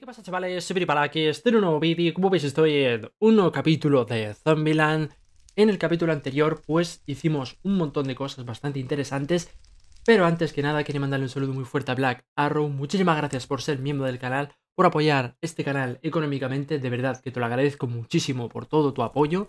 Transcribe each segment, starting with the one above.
¿qué pasa chavales? Soy para aquí, estoy en un nuevo vídeo como veis estoy en un nuevo capítulo de Zombieland En el capítulo anterior pues hicimos un montón de cosas bastante interesantes Pero antes que nada quiero mandarle un saludo muy fuerte a Black Arrow Muchísimas gracias por ser miembro del canal, por apoyar este canal económicamente De verdad que te lo agradezco muchísimo por todo tu apoyo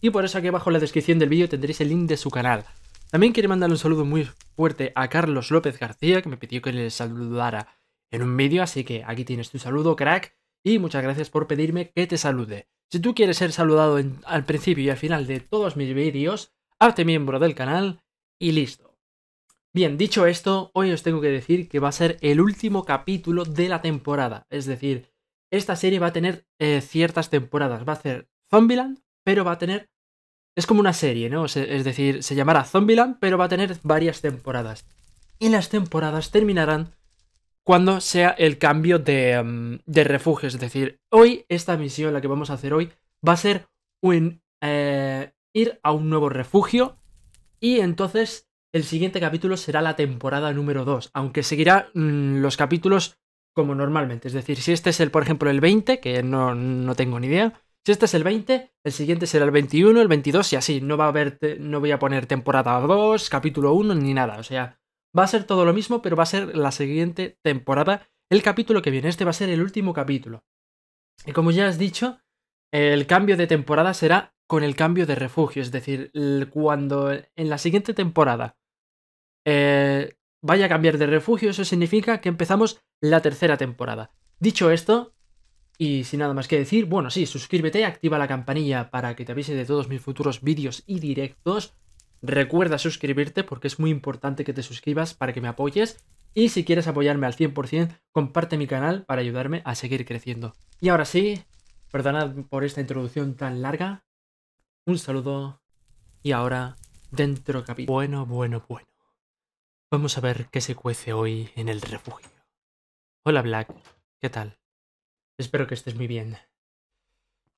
Y por eso aquí abajo en la descripción del vídeo tendréis el link de su canal También quiero mandarle un saludo muy fuerte a Carlos López García que me pidió que le saludara en un vídeo, así que aquí tienes tu saludo, crack, y muchas gracias por pedirme que te salude. Si tú quieres ser saludado al principio y al final de todos mis vídeos, hazte miembro del canal y listo. Bien, dicho esto, hoy os tengo que decir que va a ser el último capítulo de la temporada, es decir, esta serie va a tener eh, ciertas temporadas, va a ser Zombieland, pero va a tener es como una serie, ¿no? Es decir, se llamará Zombieland, pero va a tener varias temporadas. Y las temporadas terminarán cuando sea el cambio em, de, refugio. Es decir, hoy, esta misión, la que vamos a hacer hoy, va a ser eh, ir a un nuevo refugio. Y entonces el siguiente capítulo será la temporada número 2, aunque seguirá mm, los capítulos como normalmente. Es decir, si este es el, por ejemplo, el 20, que no, tengo ni idea. Si este es el 20, el siguiente será el 21, el 22 y así. No va a haber, no voy a poner temporada 2, capítulo 1, ni nada. O sea, Va a ser todo lo mismo, pero va a ser la siguiente temporada, el capítulo que viene. Este va a ser el último capítulo. Y como ya has dicho, el cambio de temporada será con el cambio de refugio. Es decir, cuando en la siguiente temporada eh, vaya a cambiar de refugio, eso significa que empezamos la tercera temporada. Dicho esto, y sin nada más que decir, bueno, sí, suscríbete, activa la campanilla para que te avise de todos mis futuros vídeos y directos. Recuerda suscribirte porque es muy importante que te suscribas para que me apoyes. Y si quieres apoyarme al 100%, comparte mi canal para ayudarme a seguir creciendo. Y ahora sí, perdonad por esta introducción tan larga. Un saludo y ahora dentro capítulo. Bueno, bueno, bueno. Vamos a ver qué se cuece hoy en el refugio. Hola Black, ¿qué tal? Espero que estés muy bien.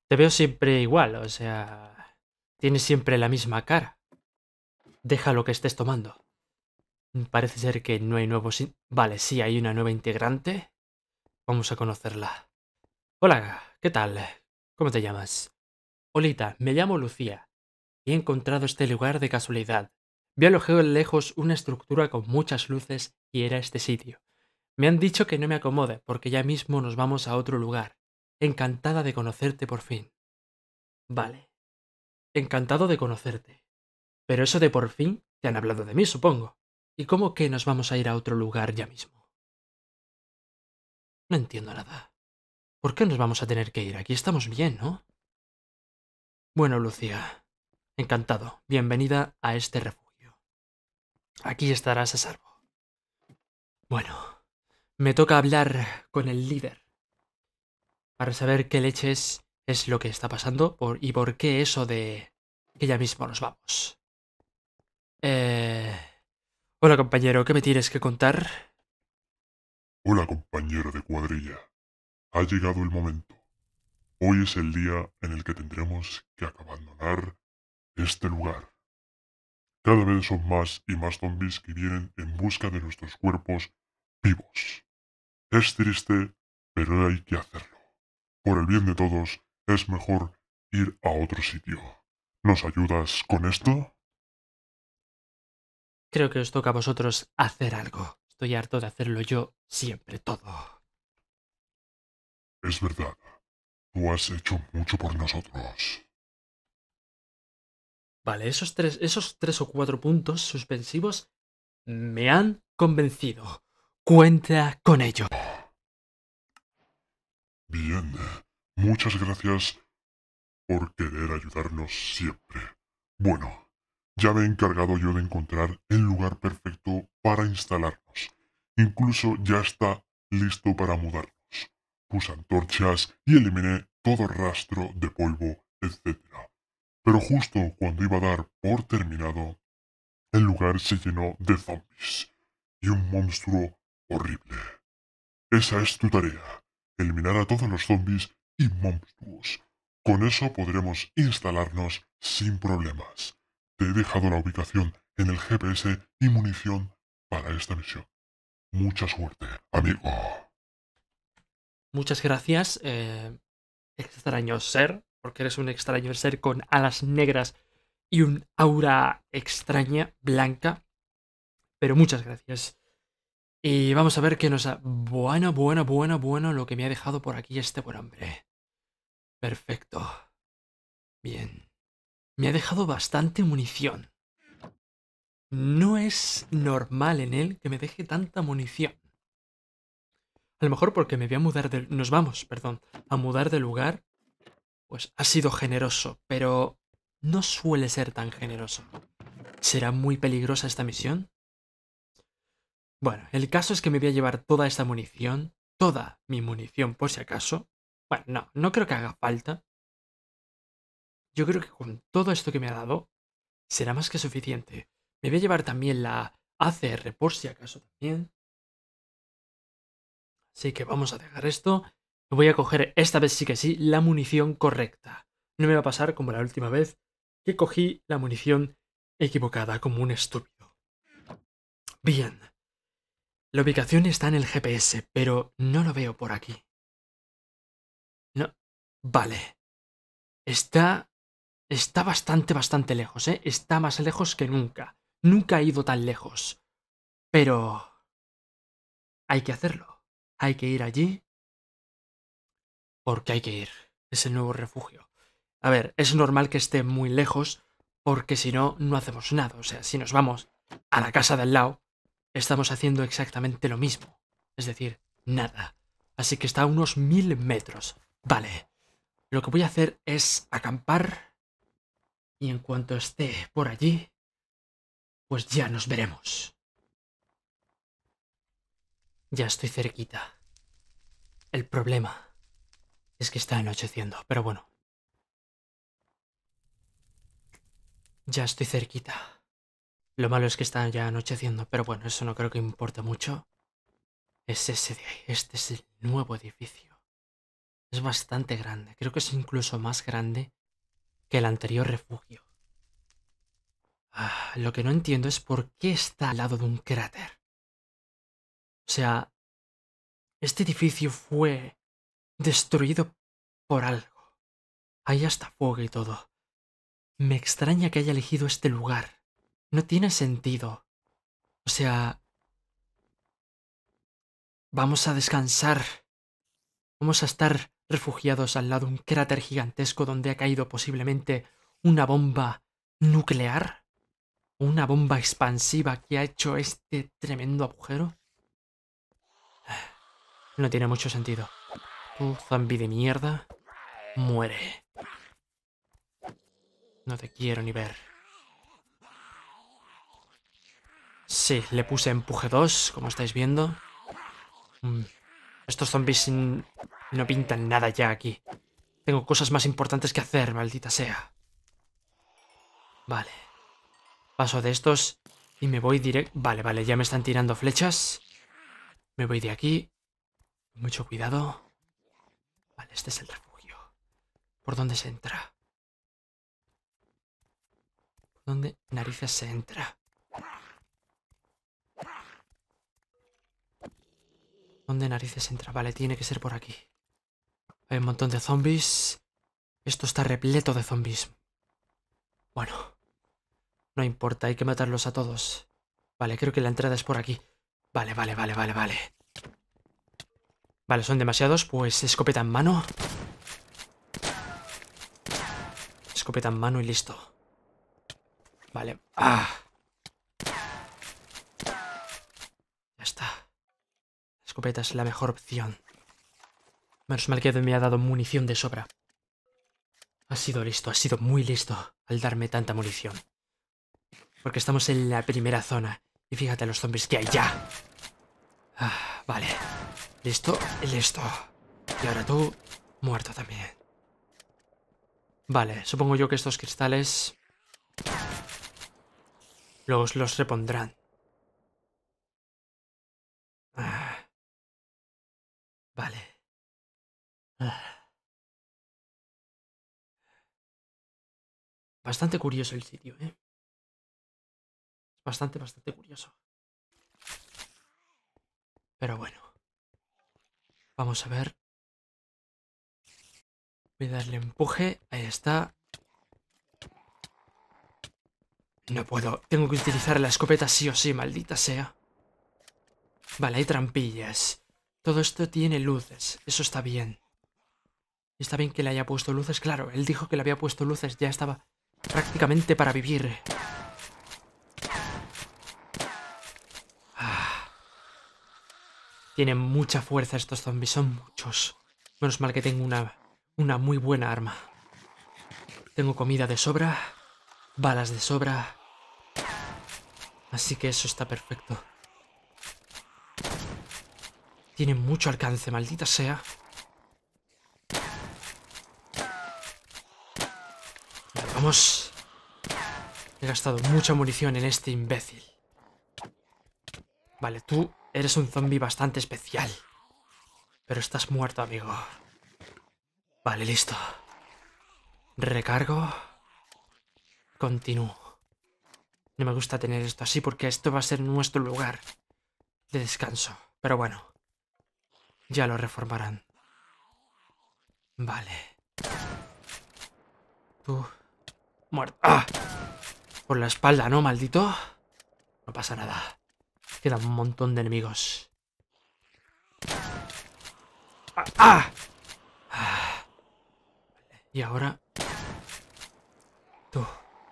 Te veo siempre igual, o sea, tienes siempre la misma cara. Deja lo que estés tomando. Parece ser que no hay nuevos... Vale, sí, hay una nueva integrante. Vamos a conocerla. Hola, ¿qué tal? ¿Cómo te llamas? Olita, me llamo Lucía. He encontrado este lugar de casualidad. Vi alojado en lejos una estructura con muchas luces y era este sitio. Me han dicho que no me acomode porque ya mismo nos vamos a otro lugar. Encantada de conocerte por fin. Vale. Encantado de conocerte. Pero eso de por fin te han hablado de mí, supongo. ¿Y cómo que nos vamos a ir a otro lugar ya mismo? No entiendo nada. ¿Por qué nos vamos a tener que ir? Aquí estamos bien, ¿no? Bueno, Lucía, encantado. Bienvenida a este refugio. Aquí estarás a salvo. Bueno, me toca hablar con el líder para saber qué leches es lo que está pasando y por qué eso de que ya mismo nos vamos. Eh... Hola compañero, ¿qué me tienes que contar? Hola compañero de cuadrilla. Ha llegado el momento. Hoy es el día en el que tendremos que abandonar este lugar. Cada vez son más y más zombies que vienen en busca de nuestros cuerpos vivos. Es triste, pero hay que hacerlo. Por el bien de todos, es mejor ir a otro sitio. ¿Nos ayudas con esto? Creo que os toca a vosotros hacer algo. Estoy harto de hacerlo yo siempre todo. Es verdad. Tú has hecho mucho por nosotros. Vale, esos tres, esos tres o cuatro puntos suspensivos me han convencido. Cuenta con ello. Bien. Muchas gracias por querer ayudarnos siempre. Bueno, ya me he encargado yo de encontrar el lugar perfecto para instalarnos. Incluso ya está listo para mudarnos. Puse antorchas y eliminé todo rastro de polvo, etc. Pero justo cuando iba a dar por terminado, el lugar se llenó de zombies y un monstruo horrible. Esa es tu tarea, eliminar a todos los zombies y monstruos. Con eso podremos instalarnos sin problemas. Te he dejado la ubicación en el GPS y munición para esta misión. Mucha suerte, amigo. Muchas gracias, eh, extraño ser, porque eres un extraño ser con alas negras y un aura extraña, blanca. Pero muchas gracias. Y vamos a ver qué nos ha... Bueno, bueno, bueno, bueno, lo que me ha dejado por aquí este buen hombre. Perfecto. Bien me ha dejado bastante munición. No es normal en él que me deje tanta munición. A lo mejor porque me voy a mudar de... Nos vamos, perdón, a mudar de lugar. Pues ha sido generoso, pero no suele ser tan generoso. ¿Será muy peligrosa esta misión? Bueno, el caso es que me voy a llevar toda esta munición, toda mi munición por si acaso. Bueno, no, no creo que haga falta. Yo creo que con todo esto que me ha dado, será más que suficiente. Me voy a llevar también la ACR por si acaso también. Así que vamos a dejar esto. Voy a coger esta vez sí que sí la munición correcta. No me va a pasar como la última vez que cogí la munición equivocada como un estúpido. Bien. La ubicación está en el GPS, pero no lo veo por aquí. No. Vale. Está está bastante, bastante lejos, ¿eh? Está más lejos que nunca. Nunca ha ido tan lejos. Pero... Hay que hacerlo. Hay que ir allí. Porque hay que ir. Es el nuevo refugio. A ver, es normal que esté muy lejos, porque si no, no hacemos nada. O sea, si nos vamos a la casa del lado. estamos haciendo exactamente lo mismo. Es decir, nada. Así que está a unos mil metros. Vale. Lo que voy a hacer es acampar y en cuanto esté por allí, pues ya nos veremos. Ya estoy cerquita. El problema es que está anocheciendo, pero bueno. Ya estoy cerquita. Lo malo es que está ya anocheciendo, pero bueno, eso no creo que importe mucho. Es ese de ahí, este es el nuevo edificio. Es bastante grande, creo que es incluso más grande que el anterior refugio. Ah, lo que no entiendo es por qué está al lado de un cráter. O sea, este edificio fue destruido por algo. Hay hasta fuego y todo. Me extraña que haya elegido este lugar. No tiene sentido. O sea... Vamos a descansar. Vamos a estar refugiados al lado de un cráter gigantesco donde ha caído posiblemente una bomba nuclear, una bomba expansiva que ha hecho este tremendo agujero. No tiene mucho sentido. Un zombi de mierda, muere. No te quiero ni ver. Sí, le puse empuje 2, como estáis viendo. Mm. Estos zombies no pintan nada ya aquí. Tengo cosas más importantes que hacer, maldita sea. Vale. Paso de estos y me voy directo... Vale, vale, ya me están tirando flechas. Me voy de aquí. Mucho cuidado. Vale, este es el refugio. ¿Por dónde se entra? ¿Por dónde narices se entra? ¿Dónde narices entra? Vale, tiene que ser por aquí. Hay un montón de zombies. Esto está repleto de zombies. Bueno. No importa, hay que matarlos a todos. Vale, creo que la entrada es por aquí. Vale, vale, vale, vale, vale. Vale, son demasiados. Pues escopeta en mano. Escopeta en mano y listo. Vale. ¡Ah! Ya está. escopeta es la mejor opción. Menos mal que me ha dado munición de sobra. Ha sido listo, ha sido muy listo al darme tanta munición. Porque estamos en la primera zona. Y fíjate los zombies que hay ya. Ah, vale. Listo, listo. Y ahora tú, muerto también. Vale, supongo yo que estos cristales... Los, los repondrán. Ah. vale. Bastante curioso el sitio, ¿eh? Bastante, bastante curioso. Pero bueno. Vamos a ver. Voy a darle empuje. Ahí está. No puedo. Tengo que utilizar la escopeta sí o sí, maldita sea. Vale, hay trampillas. Todo esto tiene luces. Eso está bien. Está bien que le haya puesto luces, claro. Él dijo que le había puesto luces, ya estaba prácticamente para vivir. Ah. Tienen mucha fuerza estos zombies, son muchos. Menos mal que tengo una, una muy buena arma. Tengo comida de sobra, balas de sobra. Así que eso está perfecto. Tienen mucho alcance, maldita sea. Vamos. He gastado mucha munición en este imbécil. Vale, tú eres un zombie bastante especial. Pero estás muerto, amigo. Vale, listo. Recargo. Continúo. No me gusta tener esto así porque esto va a ser nuestro lugar de descanso. Pero bueno, ya lo reformarán. Vale. Tú. Muerto. ¡Ah! Por la espalda, ¿no, maldito? No pasa nada. Quedan un montón de enemigos. ¡Ah! ¡Ah! Y ahora... Tú.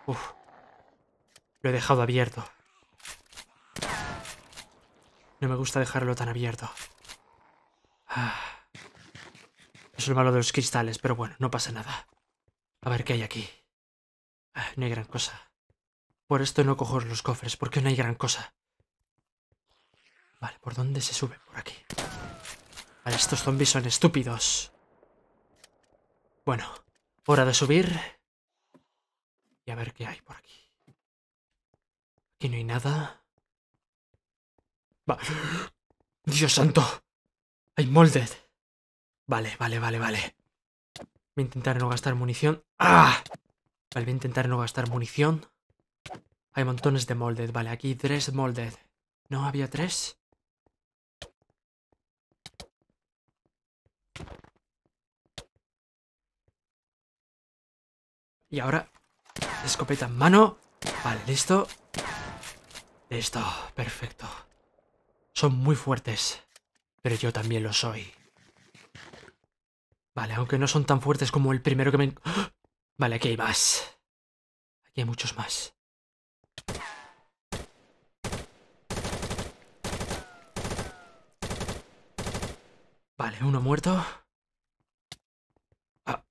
Lo he dejado abierto. No me gusta dejarlo tan abierto. Ah. Es el malo de los cristales, pero bueno, no pasa nada. A ver qué hay aquí. Ah, no hay gran cosa. Por esto no cojo los cofres, porque no hay gran cosa. Vale, ¿por dónde se sube? Por aquí. Vale, estos zombies son estúpidos. Bueno, hora de subir. Y a ver qué hay por aquí. Aquí no hay nada. Va. Dios santo. Hay molded. Vale, vale, vale, vale. Voy a intentar no gastar munición. ¡Ah! Vale, voy a intentar no gastar munición. Hay montones de molded. Vale, aquí tres molded. ¿No había tres? Y ahora, escopeta en mano. Vale, listo. Listo, perfecto. Son muy fuertes, pero yo también lo soy. Vale, aunque no son tan fuertes como el primero que me... ¡Ah! Vale, aquí hay más. Aquí hay muchos más. Vale, uno muerto. Ha,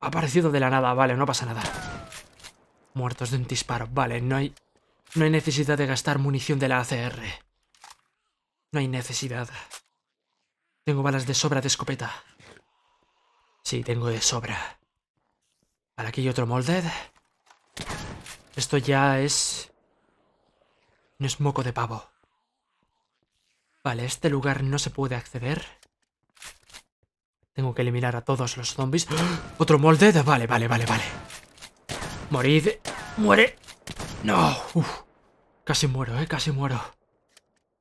aparecido de la nada. Vale, no pasa nada. Muertos de un disparo. Vale, no hay... No hay necesidad de gastar munición de la ACR. No hay necesidad. Tengo balas de sobra de escopeta. Sí, tengo de sobra aquí hay otro molded. Esto ya es... No es moco de pavo. Vale, este lugar no se puede acceder. Tengo que eliminar a todos los zombies. ¡Ah! ¡Otro molded! Vale, vale, vale, vale. Morid. ¡Muere! ¡No! Casi muero, ¿eh? Casi muero.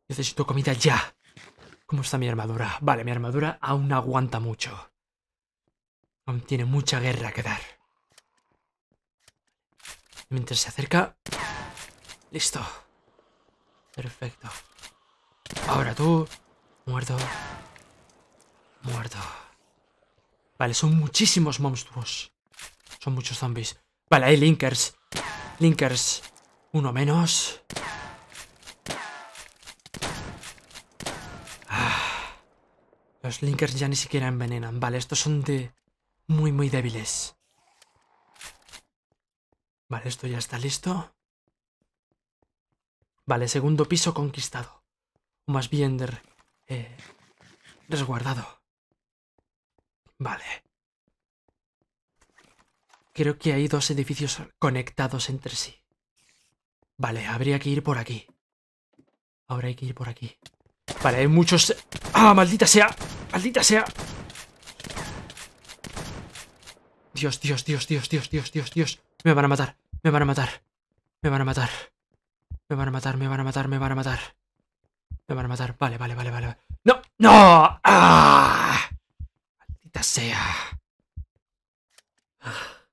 Necesito comida ya. ¿Cómo está mi armadura? Vale, mi armadura aún aguanta mucho. Aún tiene mucha guerra que dar. Mientras se acerca... Listo. Perfecto. Ahora tú. Muerto. Muerto. Vale, son muchísimos monstruos. Son muchos zombies. Vale, hay linkers. Linkers. Uno menos. Ah. Los linkers ya ni siquiera envenenan. Vale, estos son de... Muy, muy débiles. Vale, esto ya está listo. Vale, segundo piso conquistado. O más bien de, eh, resguardado. Vale. Creo que hay dos edificios conectados entre sí. Vale, habría que ir por aquí. Ahora hay que ir por aquí. Vale, hay muchos... Eh, ¡Ah, maldita sea! ¡Maldita sea! Dios, Dios, Dios, Dios, Dios, Dios, Dios, Dios. Me van a matar. Me van a matar. Me van a matar. Me van a matar, me van a matar, me van a matar. Me van a matar. Vale, vale, vale, vale. ¡No! ¡No! Ah. Maldita sea. Ah.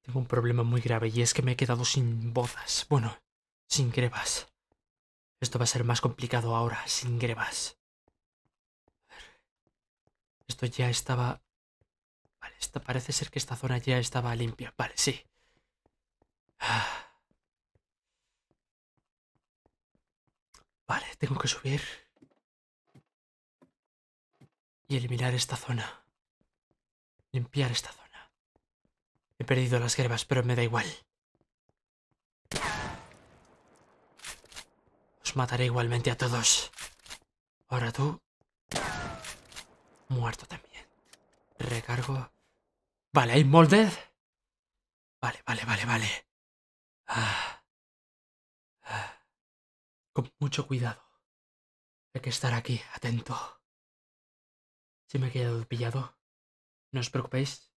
Tengo un problema muy grave y es que me he quedado sin bozas. Bueno, sin grebas. Esto va a ser más complicado ahora, sin grebas. Esto ya estaba... Vale, esta... parece ser que esta zona ya estaba limpia. Vale, sí. Vale, tengo que subir. Y eliminar esta zona. Limpiar esta zona. He perdido las grebas, pero me da igual. Os mataré igualmente a todos. Ahora tú. Muerto también. Recargo. Vale, hay molded. Vale, vale, vale, vale. Con mucho cuidado. Hay que estar aquí, atento. Si me he quedado pillado, no os preocupéis.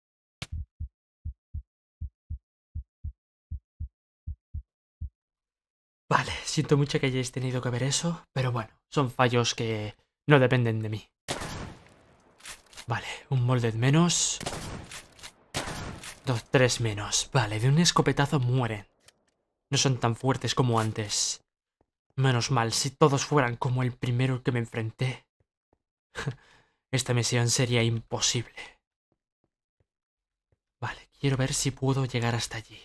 Vale, siento mucho que hayáis tenido que ver eso, pero bueno, son fallos que no dependen de mí. Vale, un molde menos. Dos, tres menos. Vale, de un escopetazo mueren. No son tan fuertes como antes. Menos mal, si todos fueran como el primero que me enfrenté. Esta misión sería imposible. Vale, quiero ver si puedo llegar hasta allí.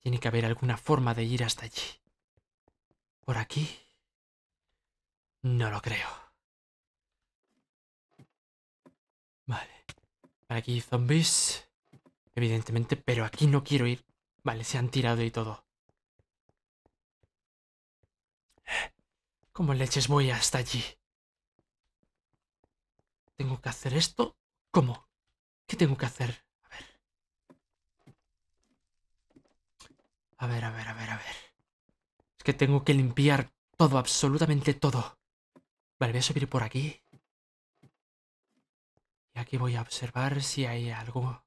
Tiene que haber alguna forma de ir hasta allí. ¿Por aquí? No lo creo. Vale. aquí zombies. Evidentemente, pero aquí no quiero ir. Vale, se han tirado y todo. ¿Cómo leches voy hasta allí? ¿Tengo que hacer esto? ¿Cómo? ¿Qué tengo que hacer? A ver. A ver, a ver, a ver, a ver. Es que tengo que limpiar todo, absolutamente todo. Vale, voy a subir por aquí. Y aquí voy a observar si hay algo.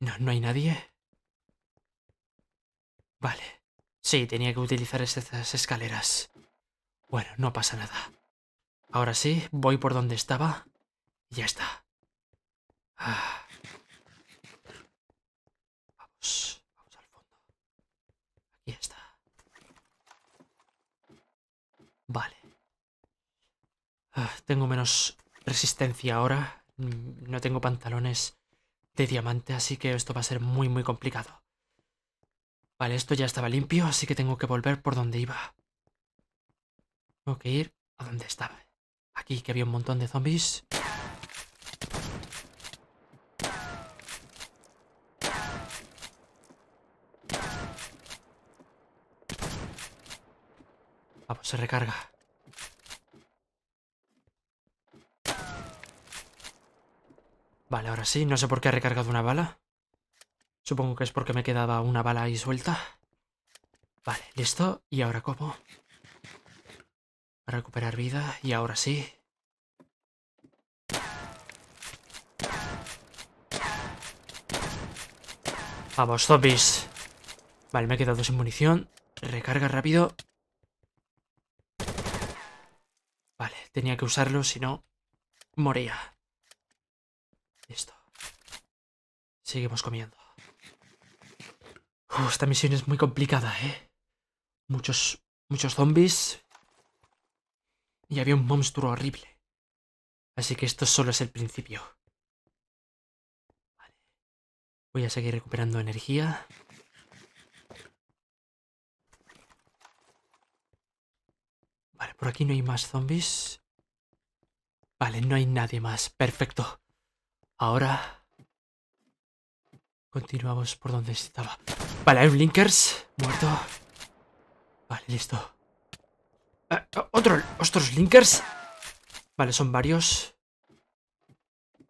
No, no hay nadie. Vale. Sí, tenía que utilizar esas escaleras. Bueno, no pasa nada. Ahora sí, voy por donde estaba. Y ya está. Ah. Vamos, vamos al fondo. Aquí está. Vale. Ah, tengo menos resistencia ahora. Mm, no tengo pantalones de diamante, así que esto va a ser muy, muy complicado. Vale, esto ya estaba limpio, así que tengo que volver por donde iba. Tengo que ir a donde estaba. Aquí, que había un montón de zombies. Vamos, se recarga. Vale, ahora sí. No sé por qué ha recargado una bala. Supongo que es porque me quedaba una bala ahí suelta. Vale, listo. ¿Y ahora cómo? recuperar vida. Y ahora sí. Vamos, zombies. Vale, me he quedado sin munición. Recarga rápido. Vale, tenía que usarlo, si no, moría. Listo. Seguimos comiendo esta misión es muy complicada, ¿eh? Muchos, muchos zombies. Y había un monstruo horrible. Así que esto solo es el principio. Voy a seguir recuperando energía. Vale, por aquí no hay más zombies. Vale, no hay nadie más. Perfecto. Ahora... Continuamos por donde estaba. Vale, un linkers Muerto. Vale, listo. Eh, otro, otros Linkers. Vale, son varios.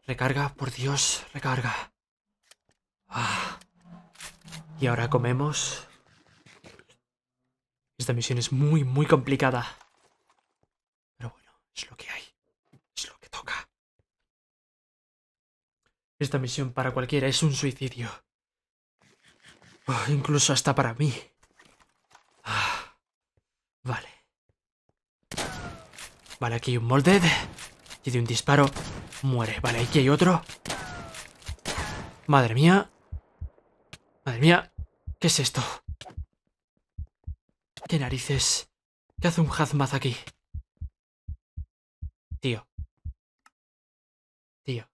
Recarga, por Dios, recarga. Ah. Y ahora comemos. Esta misión es muy, muy complicada. Pero bueno, es lo que hay. Es lo que toca. Esta misión para cualquiera es un suicidio. Ah, incluso hasta para mí. Ah, vale. Vale, aquí hay un molded. Y de un disparo muere. Vale, aquí hay otro. Madre mía. Madre mía. ¿Qué es esto? ¿Qué narices? ¿Qué hace un hazmat aquí? Tío. Tío.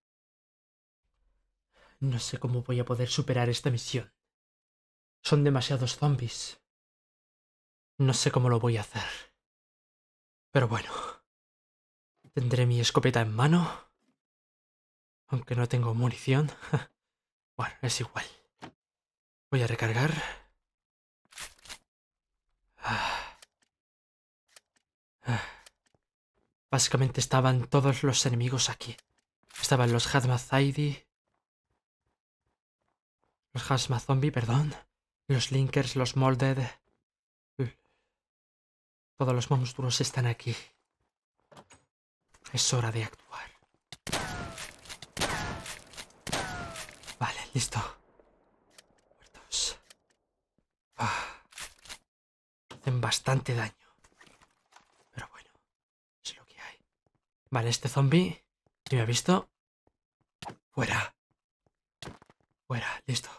No sé cómo voy a poder superar esta misión. Son demasiados zombies. No sé cómo lo voy a hacer. Pero bueno. Tendré mi escopeta en mano. Aunque no tengo munición. Bueno, es igual. Voy a recargar. Básicamente estaban todos los enemigos aquí. Estaban los Hazmat Zaidi. Los Hazmat Zombie, perdón. Los Linkers, los Molded... Todos los monstruos están aquí. Es hora de actuar. Vale, listo. Muertos. Ah. hacen bastante daño. Pero bueno, es lo que hay. Vale, este zombie... Si me ha visto... Fuera. Fuera, listo.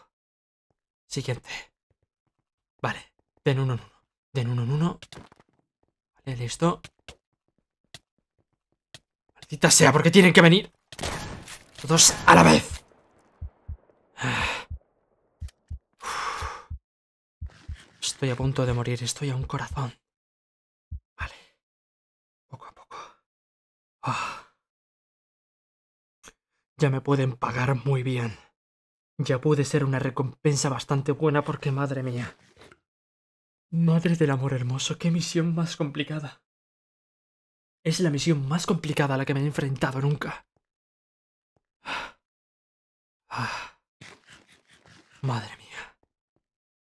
Siguiente. Vale, den uno en uno. Den uno en uno. Vale, listo. Maldita sea, porque tienen que venir todos a la vez. Estoy a punto de morir, estoy a un corazón. Vale. Poco a poco. Ah. Ya me pueden pagar muy bien. Ya pude ser una recompensa bastante buena porque, madre mía. Madre del amor hermoso, qué misión más complicada. Es la misión más complicada a la que me he enfrentado nunca. Madre mía.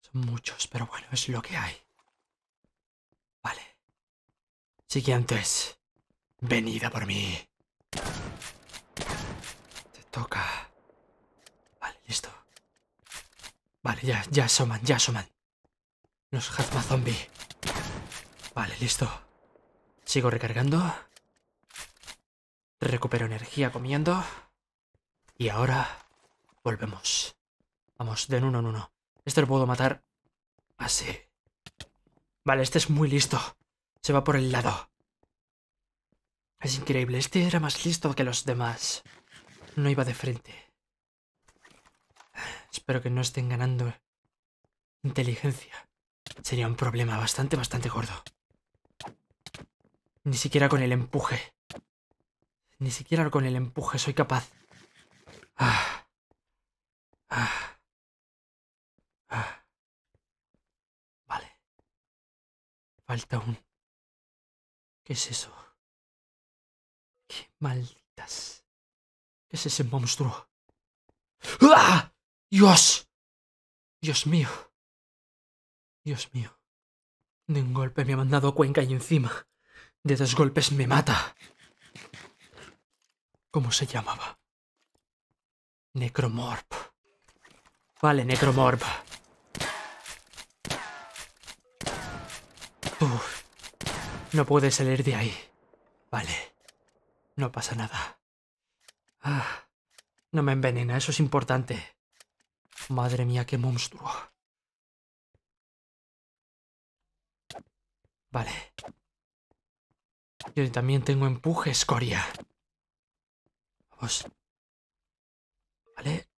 Son muchos, pero bueno, es lo que hay. Vale. Siguientes. Venida por mí. Te toca. Vale, listo. Vale, ya, ya asoman, ya asoman. Nos zombie. Vale, listo. Sigo recargando. Recupero energía comiendo. Y ahora volvemos. Vamos, de uno en uno. Este lo puedo matar así. Vale, este es muy listo. Se va por el lado. Es increíble, este era más listo que los demás. No iba de frente. Espero que no estén ganando inteligencia. Sería un problema bastante, bastante gordo. Ni siquiera con el empuje. Ni siquiera con el empuje soy capaz. Ah. ah. ah. Vale. Falta un... ¿Qué es eso? ¡Qué malditas! ¿Qué es ese monstruo? ¡Ah! ¡Dios! ¡Dios mío! Dios mío. De un golpe me ha mandado a Cuenca y encima. De dos golpes me mata. ¿Cómo se llamaba? Necromorp. Vale, Necromorp. Uf. No puede salir de ahí. Vale. No pasa nada. Ah, no me envenena, eso es importante. Madre mía, qué monstruo. Vale. Yo también tengo empuje, escoria. Vamos. Vale.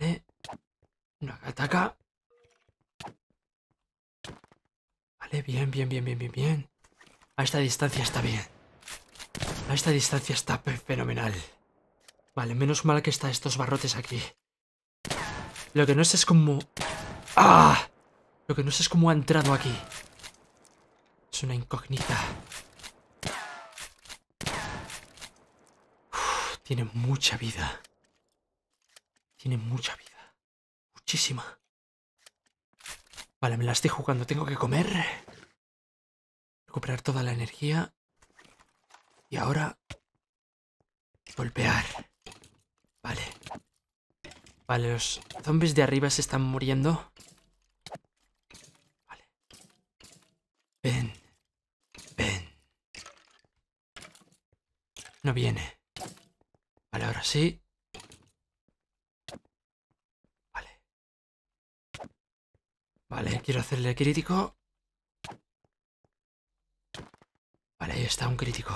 Vale. Una ataca. Vale, bien, bien, bien, bien, bien, bien. A esta distancia está bien. A esta distancia está fenomenal. Vale, menos mal que están estos barrotes aquí. Lo que no sé es como... ¡Ah! Lo que no sé es cómo ha entrado aquí. Es una incógnita. tiene mucha vida. Tiene mucha vida. Muchísima. Vale, me la estoy jugando. Tengo que comer. Recuperar toda la energía. Y ahora... Golpear. Vale. Vale, los zombies de arriba se están muriendo. No viene. Vale, ahora sí. Vale. Vale, quiero hacerle crítico. Vale, ahí está, un crítico.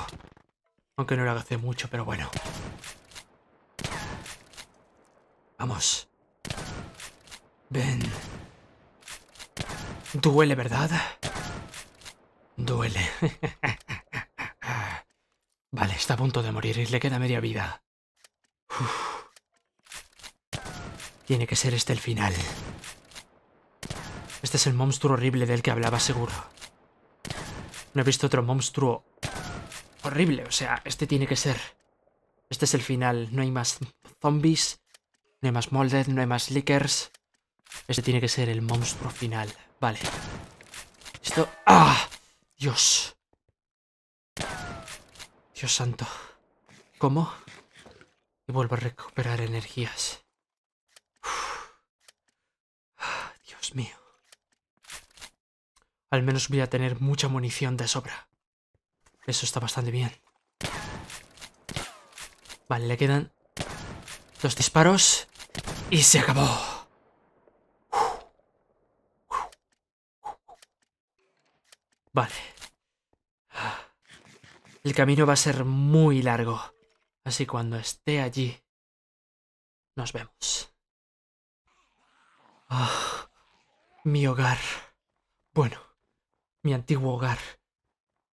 Aunque no lo hace mucho, pero bueno. Vamos. Ven. Duele, ¿verdad? Duele. Vale, está a punto de morir y le queda media vida. Tiene que ser este el final. Este es el monstruo horrible del que hablaba seguro. No he visto otro monstruo horrible, o sea, este tiene que ser. Este es el final, no hay más zombies, no hay más molded, no hay más lickers. Este tiene que ser el monstruo final. Vale. Esto... ¡Ah! Dios. Dios santo. ¿Cómo? Y vuelvo a recuperar energías. Ah, Dios mío. Al menos voy a tener mucha munición de sobra. Eso está bastante bien. Vale, le quedan dos disparos y se acabó. Vale. El camino va a ser muy largo, así cuando esté allí, nos vemos. Ah, mi hogar. Bueno, mi antiguo hogar.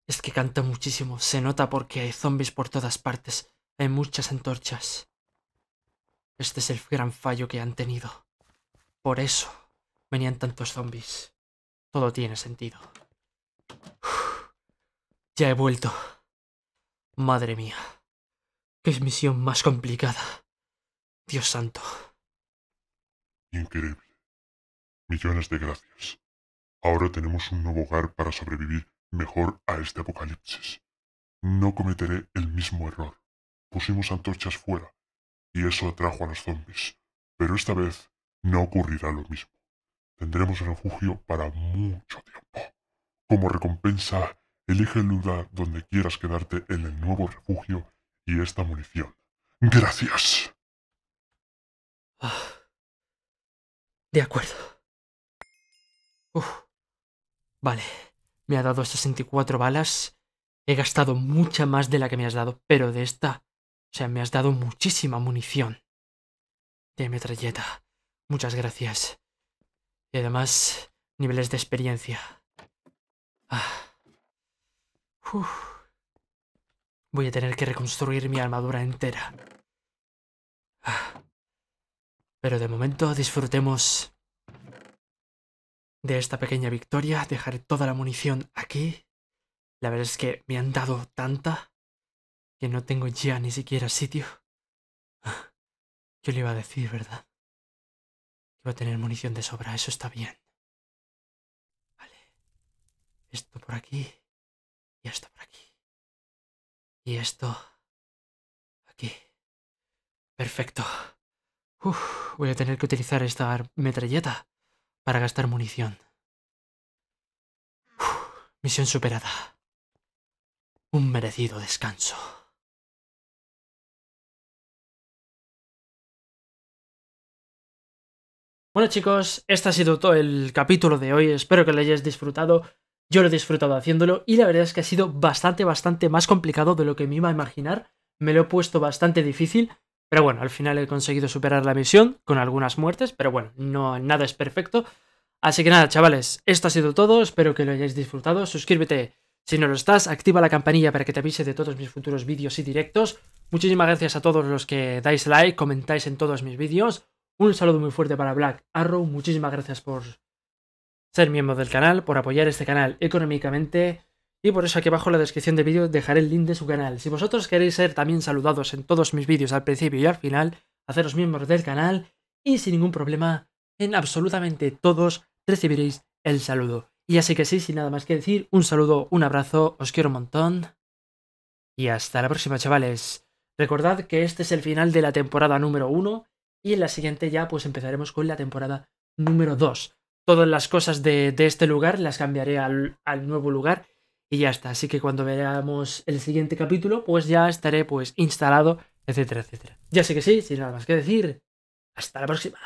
Es que canta muchísimo, se nota porque hay zombies por todas partes, hay muchas antorchas. Este es el gran fallo que han tenido. Por eso venían tantos zombies. Todo tiene sentido. ya he vuelto. Madre mía. Qué misión más complicada. Dios santo. Increíble. Millones de gracias. Ahora tenemos un nuevo hogar para sobrevivir mejor a este apocalipsis. No cometeré el mismo error. Pusimos antorchas fuera, y eso atrajo a los zombies. Pero esta vez no ocurrirá lo mismo. Tendremos refugio para mucho tiempo. Como recompensa, Elige el lugar donde quieras quedarte en el nuevo refugio y esta munición. Gracias. Ah. De acuerdo. Vale. Me ha dado 64 balas. He gastado mucha más de la que me has dado, pero de esta... O sea, me has dado muchísima munición. De metralleta. Muchas gracias. Y además, niveles de experiencia. Ah. Voy a tener que reconstruir mi armadura entera. Ah. Pero de momento disfrutemos de esta pequeña victoria. Dejaré toda la munición aquí. La verdad es que me han dado tanta que no tengo ya ni siquiera sitio. Ah. Yo le iba a decir, ¿verdad? Que va a tener munición de sobra. Eso está bien. Vale. Esto por aquí. Y esto por aquí. Y esto aquí. Perfecto. voy a tener que utilizar esta metralleta para gastar munición. misión superada. Un merecido descanso. Bueno chicos, este ha sido todo el capítulo de hoy, espero que lo hayáis disfrutado. Yo lo he disfrutado haciéndolo y la verdad es que ha sido bastante, bastante más complicado de lo que me iba a imaginar. Me lo he puesto bastante difícil, pero bueno, al final he conseguido superar la misión con algunas muertes, pero bueno, no, nada es perfecto. Así que nada, chavales, esto ha sido todo, espero que lo hayáis disfrutado. Suscríbete si no lo estás, activa la campanilla para que te avise de todos mis futuros vídeos y directos. Muchísimas gracias a todos los que dais like, comentáis en todos mis vídeos. Un saludo muy fuerte para Black Arrow, muchísimas gracias por ser miembro del canal, por apoyar este canal económicamente y por eso aquí abajo en la descripción del vídeo dejaré el link de su canal. Si vosotros queréis ser también saludados en todos mis vídeos al principio y al final, haceros miembros del canal y sin ningún problema, en absolutamente todos recibiréis el saludo. Y así que sí, sin nada más que decir, un saludo, un abrazo, os quiero un montón y hasta la próxima chavales. Recordad que este es el final de la temporada número 1 y en la siguiente ya pues empezaremos con la temporada número 2 todas las cosas de, de este lugar, las cambiaré al, al, nuevo lugar y ya está. Así que cuando veamos el siguiente capítulo, pues ya estaré pues instalado, etcétera, etcétera. Ya sé que sí, sin nada más que decir. Hasta la próxima.